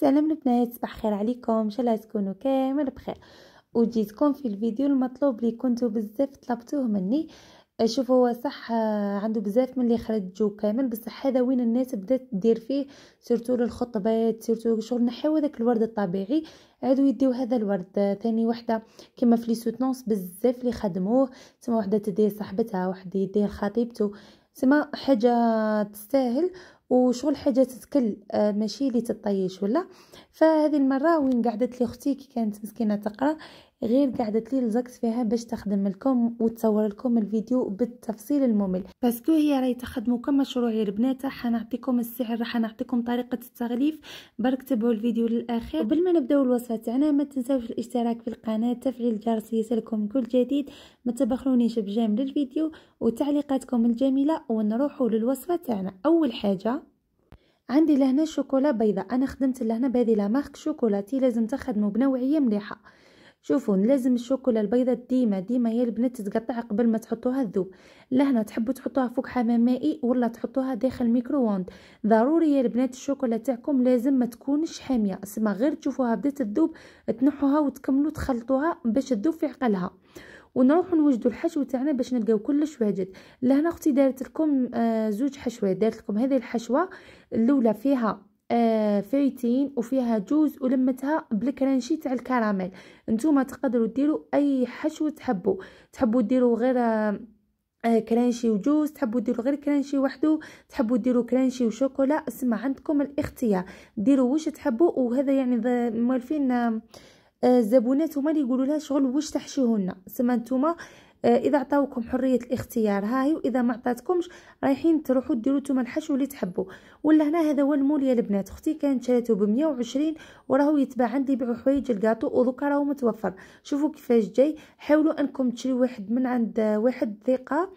سلام البنات صباح خير عليكم ان شاء الله تكونوا كامل بخير وجيتكم في الفيديو المطلوب اللي كنتو بزاف طلبتوه مني شوفوا هو صح آه، عنده بزاف من اللي خرجوا كامل بصح هذا وين الناس بدات دير فيه سيرتو للخطبات سيرتو شغل نحيو هذاك الورد الطبيعي عادوا يديو هذا الورد ثاني وحده كما في لي سوتونس بزاف اللي خدموه تما وحده تدي صاحبتها وحده يدي خطيبته تما حاجه تستاهل وشغل حاجه تتكل آه، ماشي اللي تطيش ولا فهذه المره وين قعدت لي اختي كي كانت مسكينه تقرا غير قعدت لي لزقت فيها باش تخدم لكم وتصور لكم الفيديو بالتفصيل الممل باسكو هي راهي تخدمكم مشروعي البنات حنعطيكم السعر حنعطيكم طريقه التغليف برك تبعوا الفيديو للاخير قبل ما نبداو الوصفه تاعنا ما تنساوش الاشتراك في القناه تفعيل الجرس ليصلكم كل جديد ما تبخلونيش بجام للفيديو وتعليقاتكم الجميله ونروحوا للوصفه تاعنا اول حاجه عندي لهنا شوكولا بيضاء انا خدمت لهنا بهذه لا مارك شوكولاتي لازم تخدموا بنوعيه مليحه شوفوا لازم الشوكولا البيضة ديما ديما يا البنات تتقطع قبل ما تحطوها الذوب لهنا تحبوا تحطوها فوق حمام مائي ولا تحطوها داخل الميكرووند ضروري يا البنات الشوكولا تاعكم لازم ما تكونش حاميه اسما غير تشوفوها بدات تذوب تنحوها وتكملوا تخلطوها باش تذوب في عقلها ونروحوا نوجدوا الحشو تاعنا باش نلقاو كلش واجد لهنا اختي دارت لكم آه زوج حشوات دارت لكم هذه الحشوه الاولى فيها آه فايتين وفيها جوز ولمتها بالكرانشي تاع الكراميل نتوما تقدروا ديروا اي حشو تحبوا تحبوا ديروا غير آه، آه، كرانشي وجوز تحبوا ديروا غير كرانشي وحده تحبوا ديروا كرانشي وشوكولا اسمع عندكم الاختيار ديروا واش تحبوا وهذا يعني موالفين الزبونات آه، هما اللي يقولوا لها شغل واش لنا سما نتوما آه، اذا عطاوكم حريه الاختيار هي واذا ما عطاتكمش رايحين تروحوا ديروا نتوما الحشو اللي تحبوا ولا هنا هذا هو المول يا البنات اختي كانت شريته ب 120 وراهو يتباع عندي يبيعوا حوايج الكاطو ودوكا راهو متوفر شوفوا كيفاش جاي حاولوا انكم تشريوا واحد من عند آه، واحد ثقه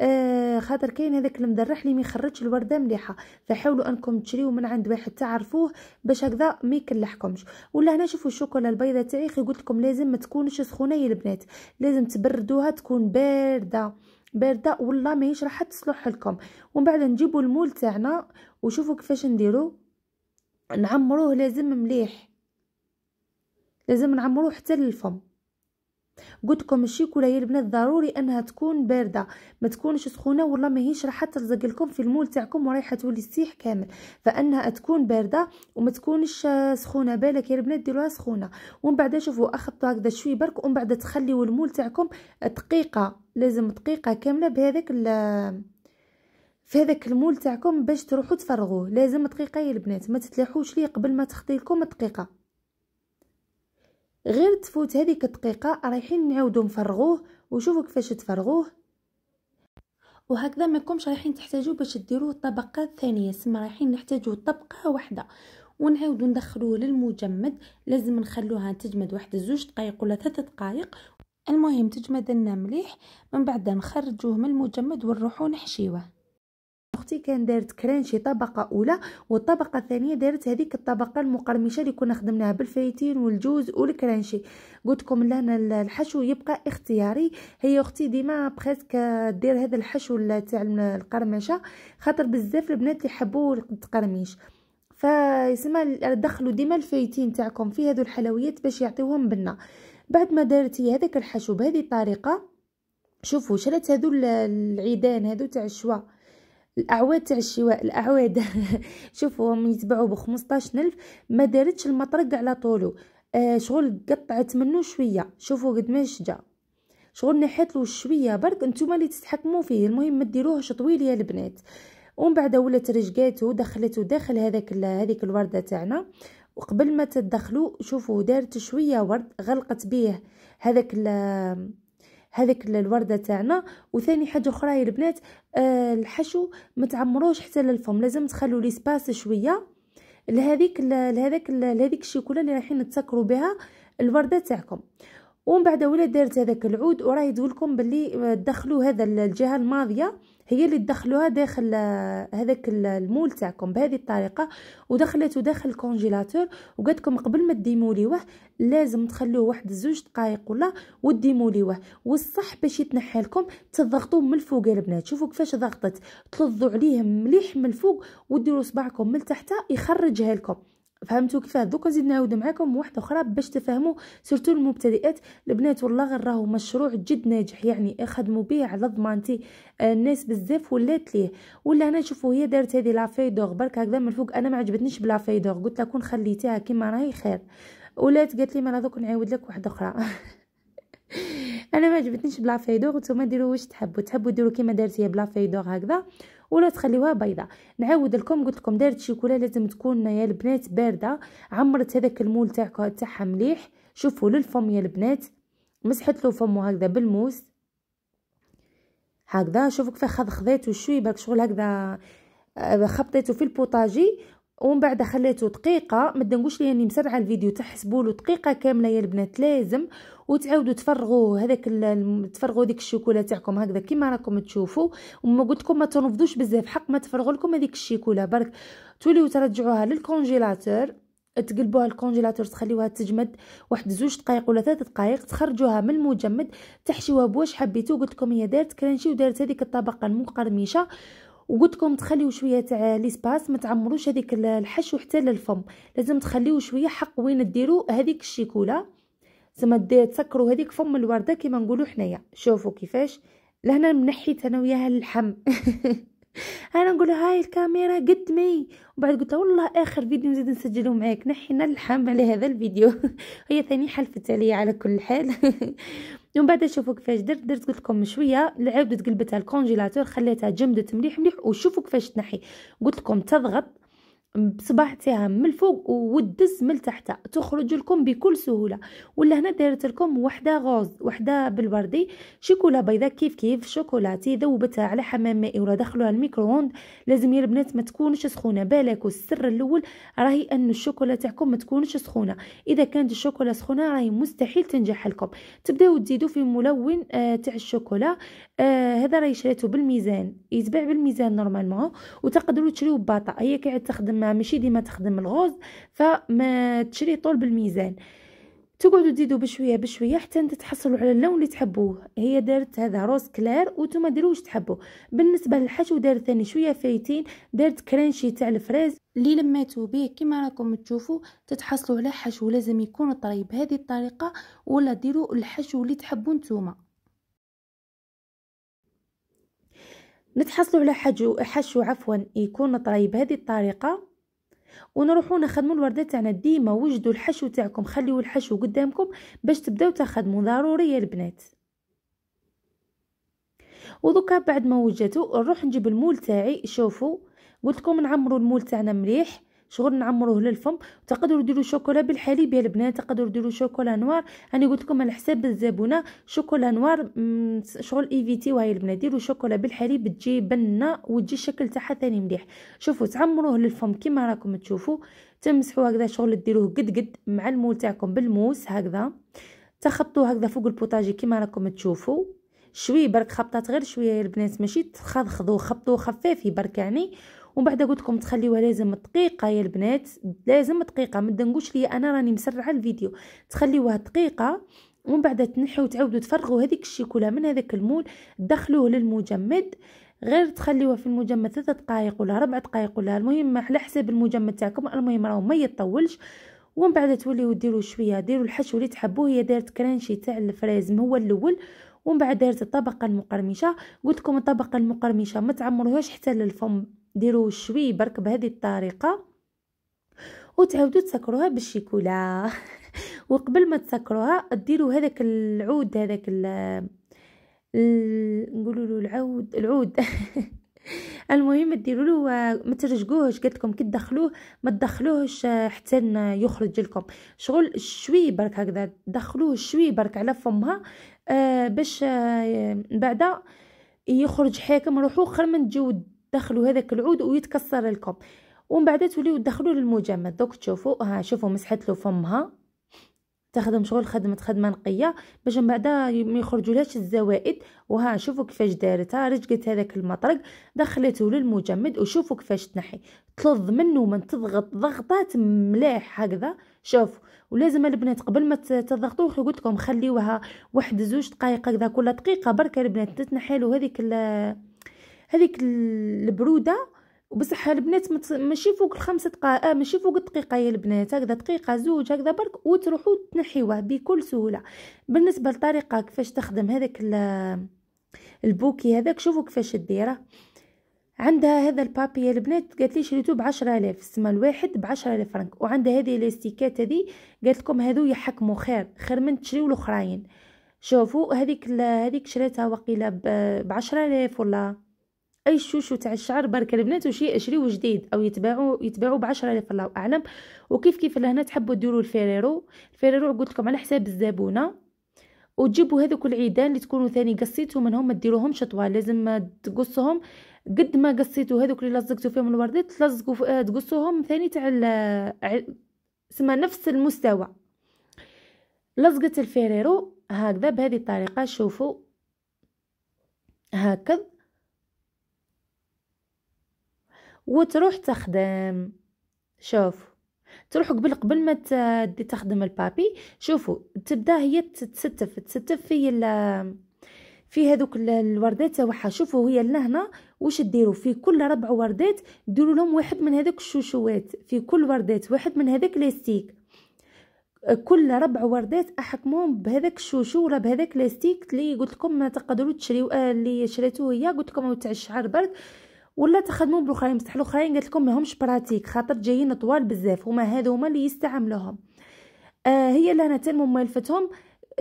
آه، خاطر كاين هذاك المدرح اللي ما يخرجش الورده مليحه فحاولوا انكم تشريو من عند واحد تعرفوه باش هكذا ما يكلحكمش ولا هنا شوفوا الشوكولا البيضه تاعي قلت لكم لازم ما تكونش سخونه يا البنات لازم تبردوها تكون بارده بارده والله ماهيش راح تصلح لكم ومن بعد نجيبوا المول تاعنا وشوفوا كيفاش نديرو نعمروه لازم مليح لازم نعمروه حتى للفم قلت لكم الشيكولا البنات ضروري انها تكون بارده ما تكونش سخونه ولا ماهيش راح تلزق لكم في المول تاعكم ورايحه تولي تسيح كامل فانها تكون بارده وما تكونش آه، سخونه بالك يا البنات ديروها سخونه ومن بعد شوفوا اخذتوا هكذا شوي برك ومن بعد تخليوا المول تاعكم دقيقه لازم دقيقه كامله بهذاك في آه، هذاك المول تاعكم باش تروحوا تفرغوه لازم دقيقه يا البنات ما تتلاحوش ليه قبل ما تخطي لكم دقيقه غير تفوت هذيك الدقيقه رايحين نعاودو نفرغوه وشوفوا كيفاش تفرغوه وهكذا ما يكونش رايحين تحتاجوا باش ديروه الطبقه الثانيه سما رايحين نحتاجوا طبقه واحده ونعاودو ندخلوه للمجمد لازم نخلوها تجمد واحد زوج دقائق ولا ثلاثة دقائق المهم تجمد لنا مليح من بعد نخرجوه من المجمد ونروحو نحشيوه اختي كان دارت كرانشي طبقه اولى والطبقه الثانيه دارت هذيك الطبقه المقرمشه اللي كنا خدمناها بالفايتين والجوز والكرانشي قلت لكم لان الحشو يبقى اختياري هي اختي ديما بريسك دير هذا الحشو تاع القرمشه خاطر بزاف البنات اللي يحبوا التقرميش فيسمى دخلوا ديما الفايتين تاعكم في هذو الحلويات باش يعطيوهم بنه بعد ما دارت هي هذاك الحشو بهذه الطريقه شوفوا شريت هذو العيدان هذو تاع الشوا الاعواد تاع الشواء الاعواد شوفوا هم يتباعوا ب 15000 ما دارتش المطرق على طولو آه شغل قطعت منه شويه شوفوا قد ما شجع شغل نحيت له شويه برك نتوما اللي تتحكموا فيه المهم ما ديروهش طويل يا البنات ومن بعد ولات رجقاته ودخلته داخل هذاك هذيك الورده تاعنا وقبل ما تدخلوا شوفوا دارت شويه ورد غلقت بيه هذاك هذيك الورده تاعنا وثاني حاجه اخرى يا البنات آه، الحشو ما تعمروش حتى للفم لازم تخلوا لي سباس شويه لهذيك لهذاك لهذيك الشيكولا اللي رايحين تسكروا بها الورده تاعكم ومن بعد ولا دارت هذاك العود وراه يدولكم باللي آه، دخلوا هذا الجهه الماضيه هي اللي تدخلوها داخل آه، هذاك المول تاعكم بهذه الطريقه ودخلته داخل الكونجيلاتور لكم قبل ما ديموليوه لازم تخلوه واحد زوج دقائق ولا وديموليوه والصح باش يتنحى لكم تضغطوه من الفوق يا البنات شوفوا كيفاش ضغطت تلضوا عليه مليح من الفوق وديروا صبعكم من تحت يخرجها لكم فهمتوا كيفاه دوكا نزيد نعاود معكم واحده اخرى باش تفهموا سورتو المبتدئات البنات والله غير راهو مشروع جد ناجح يعني خدموا به على ضمانتي آه، الناس بزاف ولات ليه ولا هنا شوفوا هي دارت هذه لافاي دوغ برك هكذا من الفوق انا ما عجبتنيش بلافاي دوغ قلت لها كون خليتيها كيما راهي خير ولات قالت لي ما دوك نعاود لك واحده اخرى انا ما عجبتنيش بلا دوغ نتوما ديروا واش تحبوا تحبوا ديروا كيما دارت هي بلا دوغ هكذا ولا تخليوها بيضة نعاود لكم قلت لكم دارت شيكولا لازم تكون يا البنات بارده عمرت هذاك المول تاعك تاعها مليح شوفوا للفم يا البنات مسحت له فمه هكذا بالموس هكذا شوفوا كيف خذ شوي برك شغل هكذا آه، خبطيته في البوطاجي ومن بعد خليته دقيقه ما نقولش لي اني مسرعه الفيديو تحسبوا له دقيقه كامله يا البنات لازم وتعاودوا تفرغوا هذاك تفرغوا ديك الشوكولا تاعكم هكذا كيما راكم تشوفوا وما قلت لكم ما تنفضوش بزاف حق ما تفرغوا لكم هذيك الشوكولا برك توليو ترجعوها للكونجيلاتور تقلبوها الكونجيلاتور تخليوها تجمد واحد زوج دقائق ولا ثلاث دقائق تخرجوها من المجمد تحشيوها بواش حبيتو قلت لكم هي دارت كرانشي ودارت هذيك الطبقه المقرمشه لكم تخليو شويه تاع ليسباس ما تعمروش هذيك الحشو حتى للفم لازم تخليو شويه حق وين ديروا هذيك الشيكولا زعما تسكروا هذيك فم الورده كما نقولوا حنايا شوفوا كيفاش لهنا منحيت انا وياها اللحم انا نقول هاي الكاميرا قد مي وبعد قلت والله اخر فيديو نزيد نسجله معاك نحينا اللحم على هذا الفيديو هي ثاني حلفت عليا على كل حال ومن بعد شوفوا كيفاش درت درت قلت لكم شويه لعبت قلبتها الكونجيلاتور خليتها جمدت مليح مليح وشوفوا كيفاش تنحي قلت لكم تضغط بصباعتها من الفوق ودز من تحت تخرج لكم بكل سهوله ولا هنا دارت لكم وحده غوز وحده بالوردي شيكولا بيضاء كيف كيف شوكولاتي ذوبتها على حمام مائي ولا دخلوها الميكرووند لازم يا البنات ما تكونش سخونه بالك والسر الاول راهي ان الشوكولا تاعكم ما تكونش سخونه اذا كانت الشوكولا سخونه راهي مستحيل تنجح لكم تبداو تزيدوا في ملون آه تاع الشوكولا آه هذا راهي شريته بالميزان يتباع بالميزان نورمالمون وتقدروا تشريوه بباطا هي كي تخدم ما ماشي ديما تخدم الغوز فما تشري طول بالميزان تقعدوا تزيدوا بشويه بشويه حتى تحصلوا على اللون اللي تحبوه هي دارت هذا روز كلير وانتم ديروا واش تحبوا بالنسبه للحشو دارت ثاني شويه فايتين دارت كرانشي تاع الفريز اللي لميتو به كما راكم تشوفوا تتحصلوا على حشو لازم يكون طريب هذه الطريقه ولا ديروا الحشو اللي تحبوا نتوما نتحصلوا على حجو حشو عفوا يكون طري بهذه الطريقه ونروحوا نخدموا الورده تاعنا ديما وجدوا الحشو تاعكم خليوا الحشو قدامكم باش تبداو تخدموا ضروري يا البنات ودوكا بعد ما وجدته نروح نجيب المول تاعي شوفوا قلت لكم نعمروا المول تاعنا مليح شغل نعمروه للفم تقدروا ديروا شوكولا بالحليب يا البنات تقدروا ديروا شوكولا نوار انا قلت لكم على حساب الزبونه شوكولا نوار شغل e ايفيتي يا البنات ديروا شوكولا بالحليب تجي بنه وتجي الشكل تاعها ثاني مليح شوفوا تعمروه للفم كما راكم تشوفوا تمسحوا هكذا شغل ديروه قد قد مع المول تاعكم بالموس هكذا تخبطوه هكذا فوق البوطاجي كما راكم تشوفوا شوي برك خبطات غير شويه يا البنات ماشي تخضخضوا خبطوا خفافي برك يعني ومن بعد قلت لكم تخليوها لازم دقيقه يا البنات لازم دقيقه ما تدنقوش لي انا راني مسرعه الفيديو تخليوها دقيقه ومن بعد تنحيو تعاودوا تفرغوا هذيك الشيكولا من هذاك المول دخلوه للمجمد غير تخليوها في المجمد ثلاثة دقائق ولا ربع دقائق ولا المهم على حساب المجمد تاعكم المهم راهو ما يطولش ومن بعد توليو ديروا شويه ديروا الحشو اللي تحبوه هي دارت كرانشي تاع الفريزم هو الاول ومن بعد دارت الطبقه المقرمشه قلت لكم الطبقه المقرمشه ما تعمروهاش حتى للفم ديروا شوي برك بهذه الطريقه وتعاودوا تسكروها بالشيكولا وقبل ما تسكروها ديروا هذاك العود هذاك ال نقولوا له العود العود المهم ديروا له ما ترجقوهش قلت لكم كي تدخلوه ما تدخلوهش حتى يخرج لكم شغل شوي برك هكذا دخلوه شوي برك على فمها آه، باش آه، بعدا يخرج حاكم روحو خير من تجيو دخلوا هذاك العود ويتكسر الكوب ومن بعد توليو تدخلوا للمجمد دوك تشوفوا ها شوفوا مسحت له فمها تخدم شغل خدمه خدمه نقيه باش من بعد ما يخرجولهاش الزوائد وها شوفوا كيفاش دارت ها رجقت هذاك المطرق دخلته للمجمد وشوفوا كيفاش تنحي تلظ منه من تضغط ضغطات ملاح هكذا شوفوا ولازم البنات قبل ما تضغطوه قلت لكم خليوها واحد زوج دقائق هكذا كل دقيقه برك البنات تنحي له هذيك هذيك البروده وبصح البنات ماشي فوق الخمسة دقائق آه ماشي فوق الدقيقة يا البنات هكذا دقيقة زوج هكذا برك وتروحوا تنحيوه بكل سهولة بالنسبة للطريقة كيفاش تخدم هذاك البوكي هذاك شوفوا كيفاش ديره عندها هذا البابي يا البنات قالت لي شريته ب 10000 السما الواحد ب 10000 فرنك وعندها هذه الاستيكات هذه قالت لكم هذو يحكموا خير خير من تشريو الاخرين شوفوا هذيك هذيك شريتها وقيله ب 10000 ولا اي شوشو تاع الشعر برك البنات وشي اشريو جديد او يتباعوا يتباعوا ب 10000 الله اعلم وكيف كيف لهنا تحبوا ديروا الفيريرو الفيريرو قلت لكم على حساب الزبونه وتجيبوا هذوك العيدان اللي تكونوا ثاني قصيتو منهم ما ديروهمش طوال لازم تقصهم قد ما قصيتو هذوك اللي لزقتو فيهم الوردات تلزقوا آه، تقصوهم ثاني تاع آه، سما نفس المستوى لزقه الفيريرو هكذا بهذه الطريقه شوفوا هكذا وتروح تخدم شوف تروح قبل قبل ما تخدم البابي شوفوا تبدا هي تستف تستف في ال في هذوك الوردات تاعها شوفوا هي لهنا واش ديروا في كل ربع وردات ديروا لهم واحد من هذوك الشوشوات في كل وردات واحد من هذاك لاستيك كل ربع وردات احكمهم بهذاك الشوشو ولا بهذاك لاستيك اللي قلت لكم تقدروا تشريو اللي شريتوه هي قلت لكم تاع الشعر برد ولا تخدموا بلوخرين بصح الخاين قالت لكم ماهمش براتيك خاطر جايين طوال بزاف هما هذو هما اللي يستعملوهم آه هي لهنا تنمو مالفتهم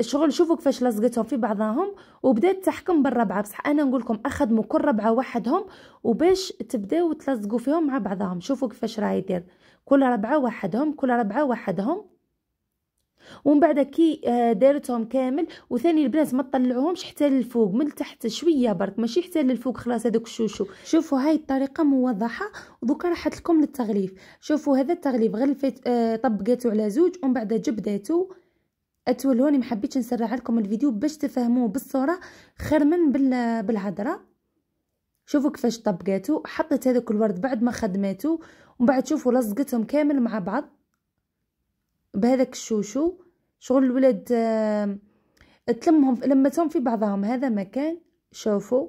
شغل شوفوا كيفاش لصقتهم في بعضهم وبدات تحكم بالربعه بصح انا نقول لكم اخدموا كل ربعه وحدهم وباش تبداو تلصقوا فيهم مع بعضهم شوفوا كيفاش راه يدير كل ربعه وحدهم كل ربعه وحدهم ومن بعد كي آه، دارتهم كامل وثاني البنات ما تطلعوهمش حتى للفوق من تحت شويه برك ماشي حتى للفوق خلاص هذوك الشوشو شوفوا هاي الطريقه موضحه ودوكا راحت لكم للتغليف شوفوا هذا التغليف غلفت آه طبقته على زوج ومن بعد اتول اتولوني ما حبيتش نسرع لكم الفيديو باش تفهموه بالصوره خير من بالهضره شوفوا كيفاش طبقاتو حطيت هذاك الورد بعد ما خدماتو ومن بعد شوفوا لصقتهم كامل مع بعض بهذاك الشوشو شغل الولاد آه، تلمهم لمتهم في بعضهم هذا مكان شافوا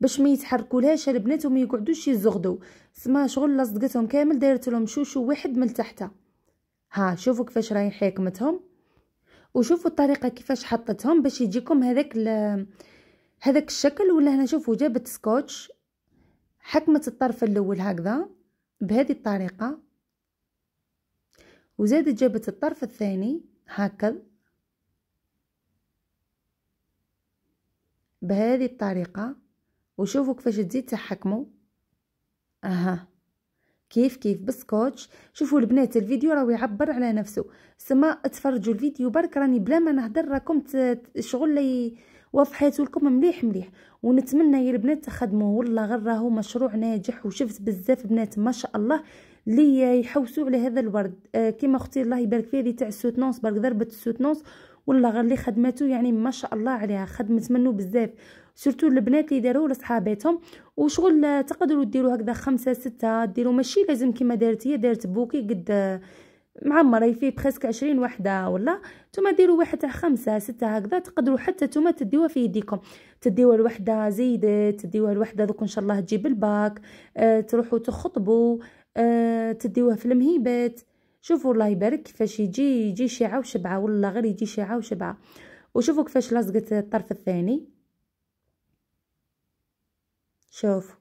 باش ما يتحركولهاش البنات وما يقعدوش يزغدو سما شغل لصقتهم كامل دايرت لهم شوشو واحد من تحتها ها شوفوا كيفاش راهي حكمتهم وشوفوا الطريقه كيفاش حطتهم باش يجيكم هذاك هذاك الشكل ولا هنا شوفوا جابت سكوتش حكمت الطرف الاول هكذا بهذه الطريقه وزادت جابت الطرف الثاني هكذا بهذه الطريقة وشوفوا كيفاش تزيد تحكموا اها كيف كيف بالسكوتش شوفوا البنات الفيديو راهو يعبر على نفسه سما تفرجوا الفيديو برك راني بلا ما نهدر راكم شغل لي وضحيتو لكم مليح مليح ونتمنى يا البنات تخدموا والله غير راهو مشروع ناجح وشفت بزاف بنات ما شاء الله اللي يحوسوا على هذا الورد آه كما اختي الله يبارك فيها هذه تاع السوتنونس برك ضربت السوتنونس والله غير اللي خدمته يعني ما شاء الله عليها خدمت منه بزاف سورتو البنات اللي داروه لصحاباتهم وشغل آه، تقدروا ديروا هكذا خمسة ستة ديروا ماشي لازم كما دارت هي دارت بوكي قد آه، معمره فيه بخسك عشرين وحده ولا نتوما ديروا واحد تاع خمسة ستة هكذا تقدروا حتى نتوما تديوها في يديكم تديوها الوحده زيدت تديوها الوحده دوك ان شاء الله تجيب الباك أه تروحوا تخطبوا أه تديوه في المهيبات شوفوا الله يبارك كيفاش يجي يجي شعه وشبعه والله غير يجي شعه وشبعه وشوفوا كيفاش لصقت الطرف الثاني شوفوا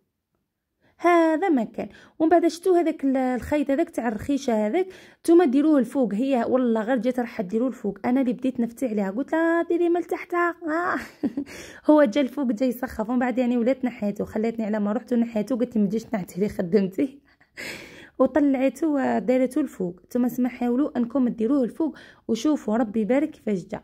هذا ما كان ومن بعد شفتوا هذاك الخيط هذاك تاع الرخيشه هذاك نتوما ديروه الفوق هي والله غير جات راح ديروه الفوق انا اللي بديت نفتي عليها قلت لها ديري من تحتها آه. هو جا الفوق جاي يسخف ومن بعد يعني ولات نحيته خلاتني على ما رحت ونحيته قلت لي ما تجيش لي خدمتي وطلعته ودارته الفوق ثم سمحوا انكم ديروه الفوق وشوفوا ربي يبارك كيفاش جا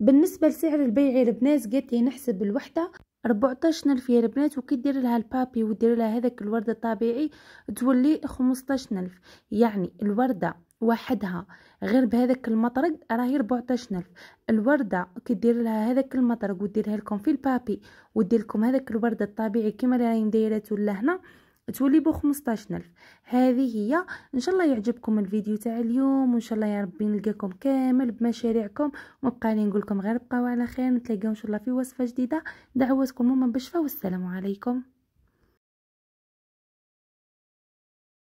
بالنسبه لسعر البيع البنات قالت لي نحسب الوحده 14000 يا البنات وكي دير لها البابي ودير لها هذاك الورد الطبيعي تولي 15000 يعني الورده وحدها غير بهذاك المطرق راهي 14000 الورده كي دير لها هذاك المطرق وديرها لكم في البابي ودير لكم هذاك الورد الطبيعي كما راهي مدايرته لهنا تولي بو 15000 هذه هي ان شاء الله يعجبكم الفيديو تاع اليوم وان شاء الله يا ربي نلقاكم كامل بمشاريعكم وبقى لي نقول لكم غير بقاو على خير نتلاقاو ان شاء الله في وصفه جديده دعواتكم هما بالشفاء والسلام عليكم